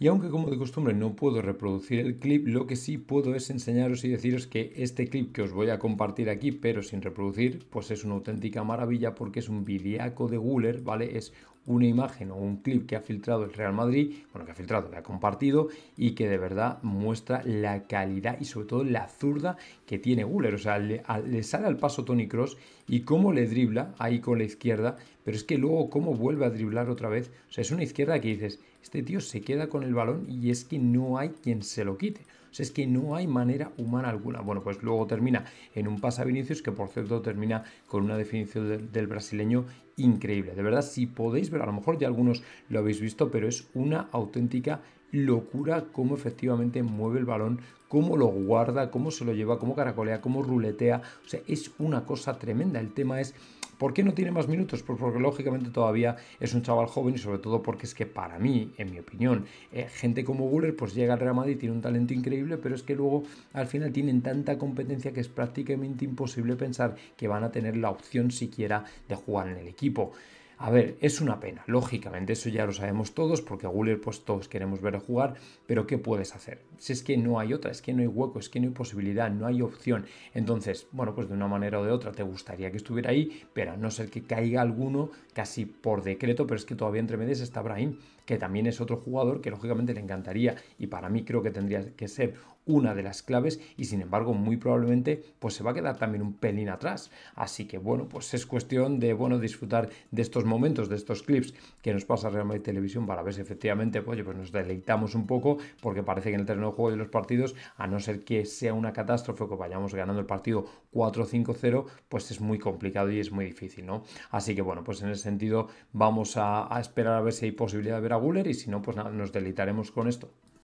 Y aunque como de costumbre no puedo reproducir el clip, lo que sí puedo es enseñaros y deciros que este clip que os voy a compartir aquí, pero sin reproducir, pues es una auténtica maravilla porque es un videaco de Guler, ¿vale? Es una imagen o un clip que ha filtrado el Real Madrid, bueno, que ha filtrado, que ha compartido y que de verdad muestra la calidad y sobre todo la zurda que tiene Guller. O sea, le, sale al paso Tony Cross y cómo le dribla ahí con la izquierda, pero es que luego cómo vuelve a driblar otra vez. O sea, es una izquierda que dices, este tío se queda con el balón y es que no hay quien se lo quite. O sea, es que no hay manera humana alguna. Bueno, pues luego termina en un pase a Vinicius, que por cierto termina con una definición del, del brasileño increíble. De verdad, si podéis ver, a lo mejor ya algunos lo habéis visto, pero es una auténtica locura cómo efectivamente mueve el balón, cómo lo guarda, cómo se lo lleva, cómo caracolea, cómo ruletea. O sea, es una cosa tremenda. El tema es ¿Por qué no tiene más minutos? Pues porque lógicamente todavía es un chaval joven y sobre todo porque es que para mí, en mi opinión, eh, gente como Guller pues llega al Real Madrid, y tiene un talento increíble, pero es que luego al final tienen tanta competencia que es prácticamente imposible pensar que van a tener la opción siquiera de jugar en el equipo. A ver, es una pena, lógicamente, eso ya lo sabemos todos, porque a Guller pues todos queremos ver jugar, pero ¿qué puedes hacer? Si es que no hay otra, es que no hay hueco, es que no hay posibilidad, no hay opción. Entonces, bueno, pues de una manera o de otra te gustaría que estuviera ahí, pero a no ser que caiga alguno casi por decreto, pero es que todavía entre medias está Brahim, que también es otro jugador que lógicamente le encantaría y para mí creo que tendría que ser una de las claves y sin embargo muy probablemente pues se va a quedar también un pelín atrás. Así que bueno, pues es cuestión de bueno disfrutar de estos momentos, de estos clips que nos pasa Real Madrid Televisión para ver si efectivamente, pues, oye, pues nos deleitamos un poco, porque parece que en el terreno de juego de los partidos, a no ser que sea una catástrofe que vayamos ganando el partido 4-5-0, pues es muy complicado y es muy difícil, ¿no? Así que bueno, pues en ese sentido vamos a, esperar a ver si hay posibilidad de ver a Guller y si no, pues nos deleitaremos con esto.